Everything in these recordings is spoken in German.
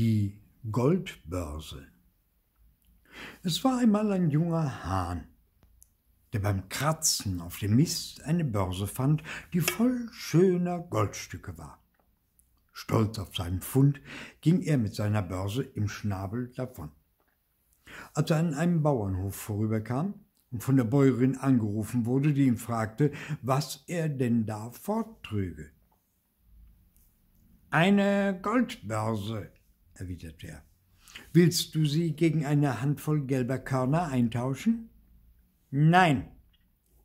die Goldbörse. Es war einmal ein junger Hahn, der beim Kratzen auf dem Mist eine Börse fand, die voll schöner Goldstücke war. Stolz auf seinen Fund ging er mit seiner Börse im Schnabel davon. Als er an einem Bauernhof vorüberkam und von der Bäuerin angerufen wurde, die ihn fragte, was er denn da forttrüge. Eine Goldbörse, erwiderte er. Willst du sie gegen eine Handvoll gelber Körner eintauschen? Nein,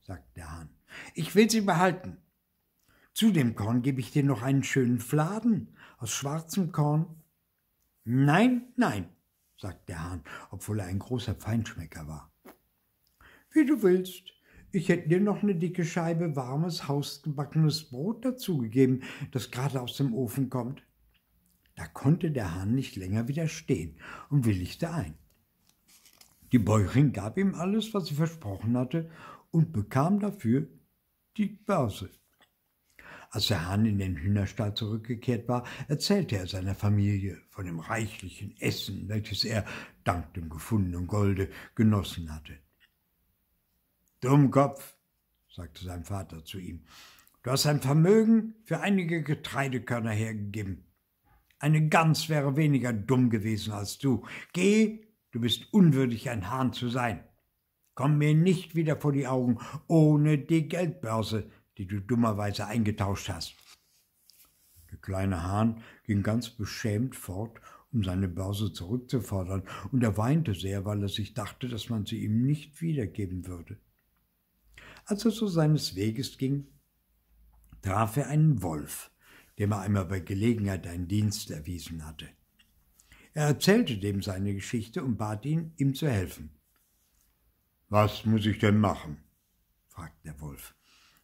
sagte der Hahn. Ich will sie behalten. Zu dem Korn gebe ich dir noch einen schönen Fladen aus schwarzem Korn. Nein, nein, sagte der Hahn, obwohl er ein großer Feinschmecker war. Wie du willst. Ich hätte dir noch eine dicke Scheibe warmes, hausgebackenes Brot dazugegeben, das gerade aus dem Ofen kommt. Da konnte der Hahn nicht länger widerstehen und willigte ein. Die Bäuerin gab ihm alles, was sie versprochen hatte, und bekam dafür die Börse. Als der Hahn in den Hühnerstall zurückgekehrt war, erzählte er seiner Familie von dem reichlichen Essen, welches er, dank dem gefundenen Golde, genossen hatte. Dummkopf, sagte sein Vater zu ihm, du hast ein Vermögen für einige Getreidekörner hergegeben. Eine Gans wäre weniger dumm gewesen als du. Geh, du bist unwürdig, ein Hahn zu sein. Komm mir nicht wieder vor die Augen ohne die Geldbörse, die du dummerweise eingetauscht hast. Der kleine Hahn ging ganz beschämt fort, um seine Börse zurückzufordern, und er weinte sehr, weil er sich dachte, dass man sie ihm nicht wiedergeben würde. Als er so seines Weges ging, traf er einen Wolf, dem er einmal bei Gelegenheit einen Dienst erwiesen hatte. Er erzählte dem seine Geschichte und bat ihn, ihm zu helfen. Was muss ich denn machen? fragte der Wolf.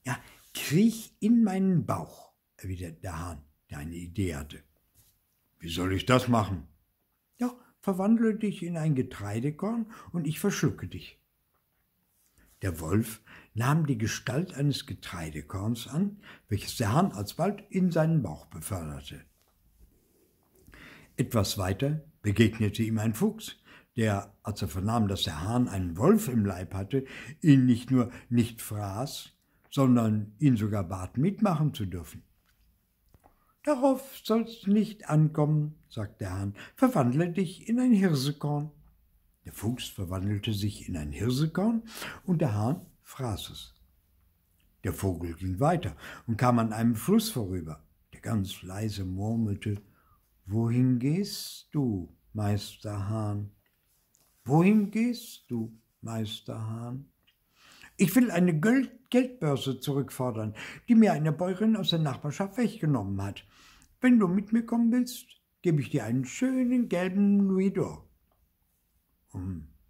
Ja, kriech in meinen Bauch, erwiderte der Hahn, der eine Idee hatte. Wie soll ich das machen? Ja, verwandle dich in ein Getreidekorn und ich verschlucke dich. Der Wolf nahm die Gestalt eines Getreidekorns an, welches der Hahn alsbald in seinen Bauch beförderte. Etwas weiter begegnete ihm ein Fuchs, der, als er vernahm, dass der Hahn einen Wolf im Leib hatte, ihn nicht nur nicht fraß, sondern ihn sogar bat, mitmachen zu dürfen. Darauf soll's nicht ankommen, sagte der Hahn, verwandle dich in ein Hirsekorn. Der Fuchs verwandelte sich in ein Hirsekorn und der Hahn fraß es. Der Vogel ging weiter und kam an einem Fluss vorüber, der ganz leise murmelte, Wohin gehst du, Meister Hahn? Wohin gehst du, Meister Hahn? Ich will eine Geldbörse zurückfordern, die mir eine Bäuerin aus der Nachbarschaft weggenommen hat. Wenn du mit mir kommen willst, gebe ich dir einen schönen gelben Louis d'Or.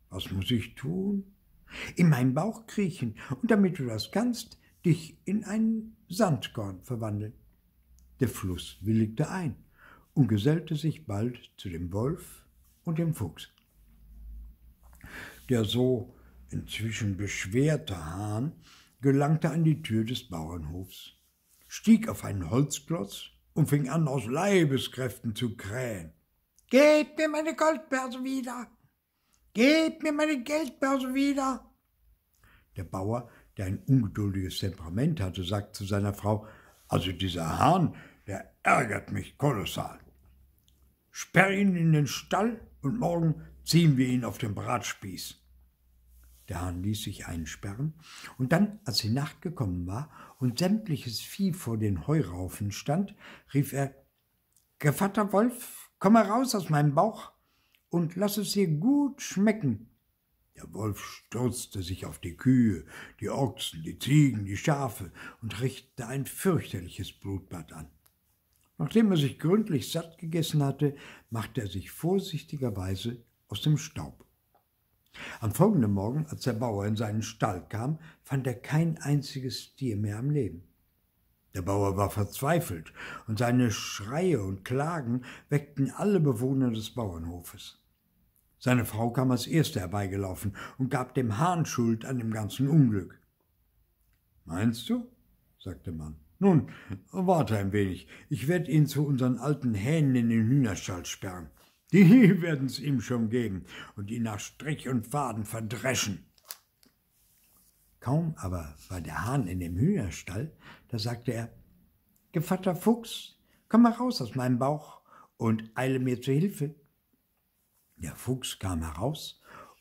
Was muss ich tun? In meinen Bauch kriechen und damit du das kannst, dich in ein Sandkorn verwandeln. Der Fluss willigte ein und gesellte sich bald zu dem Wolf und dem Fuchs. Der so inzwischen beschwerte Hahn gelangte an die Tür des Bauernhofs, stieg auf einen Holzklotz und fing an, aus Leibeskräften zu krähen. Gebt mir meine Goldbörse wieder, Gebt mir meine Geldbörse wieder! Der Bauer, der ein ungeduldiges Temperament hatte, sagte zu seiner Frau, also dieser Hahn, der ärgert mich kolossal. Sperr ihn in den Stall und morgen ziehen wir ihn auf den Bratspieß. Der Hahn ließ sich einsperren, und dann, als die Nacht gekommen war und sämtliches Vieh vor den Heuraufen stand, rief er Gevatter Wolf, komm heraus aus meinem Bauch, und lass es dir gut schmecken. Der Wolf stürzte sich auf die Kühe, die Ochsen, die Ziegen, die Schafe und richtete ein fürchterliches Blutbad an. Nachdem er sich gründlich satt gegessen hatte, machte er sich vorsichtigerweise aus dem Staub. Am folgenden Morgen, als der Bauer in seinen Stall kam, fand er kein einziges Tier mehr am Leben. Der Bauer war verzweifelt, und seine Schreie und Klagen weckten alle Bewohner des Bauernhofes. Seine Frau kam als Erste herbeigelaufen und gab dem Hahn Schuld an dem ganzen Unglück. Meinst du? sagte Mann. Nun, warte ein wenig. Ich werde ihn zu unseren alten Hähnen in den Hühnerstall sperren. Die werden's ihm schon geben und ihn nach Strich und Faden verdreschen. Kaum aber war der Hahn in dem Hühnerstall, da sagte er, Gevatter Fuchs, komm mal raus aus meinem Bauch und eile mir zu Hilfe. Der Fuchs kam heraus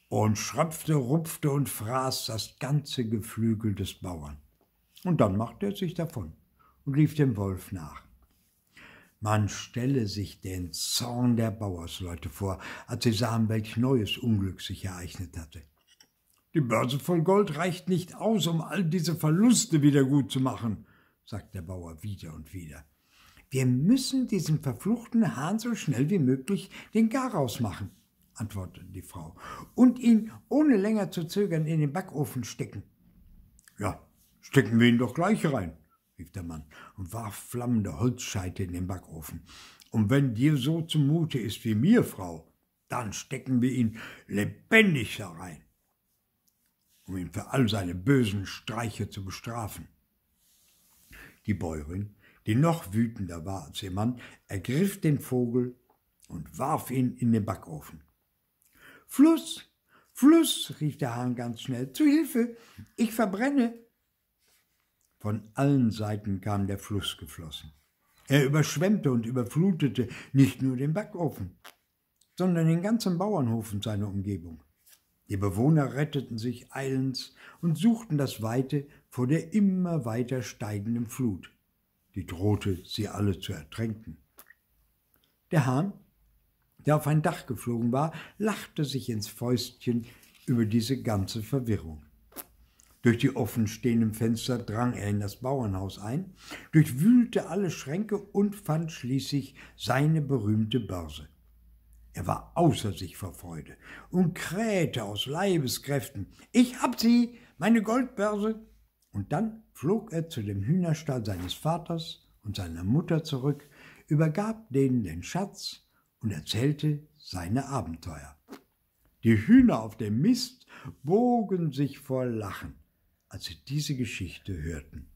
und schröpfte, rupfte und fraß das ganze Geflügel des Bauern. Und dann machte er sich davon und lief dem Wolf nach. Man stelle sich den Zorn der Bauersleute vor, als sie sahen, welch neues Unglück sich ereignet hatte. Die Börse voll Gold reicht nicht aus, um all diese Verluste wieder gut zu machen, sagt der Bauer wieder und wieder. Wir müssen diesem verfluchten Hahn so schnell wie möglich den Garaus machen antwortete die Frau, und ihn ohne länger zu zögern in den Backofen stecken. Ja, stecken wir ihn doch gleich rein, rief der Mann und warf flammende Holzscheite in den Backofen. Und wenn dir so zumute ist wie mir, Frau, dann stecken wir ihn lebendig herein, um ihn für all seine bösen Streiche zu bestrafen. Die Bäuerin, die noch wütender war als ihr Mann, ergriff den Vogel und warf ihn in den Backofen. Fluss, Fluss, rief der Hahn ganz schnell, zu Hilfe, ich verbrenne. Von allen Seiten kam der Fluss geflossen. Er überschwemmte und überflutete nicht nur den Backofen, sondern den ganzen Bauernhof und seine Umgebung. Die Bewohner retteten sich eilends und suchten das Weite vor der immer weiter steigenden Flut, die drohte, sie alle zu ertränken. Der Hahn der auf ein Dach geflogen war, lachte sich ins Fäustchen über diese ganze Verwirrung. Durch die offenstehenden Fenster drang er in das Bauernhaus ein, durchwühlte alle Schränke und fand schließlich seine berühmte Börse. Er war außer sich vor Freude und krähte aus Leibeskräften. Ich hab sie, meine Goldbörse! Und dann flog er zu dem Hühnerstall seines Vaters und seiner Mutter zurück, übergab denen den Schatz und erzählte seine Abenteuer. Die Hühner auf dem Mist bogen sich vor Lachen, als sie diese Geschichte hörten.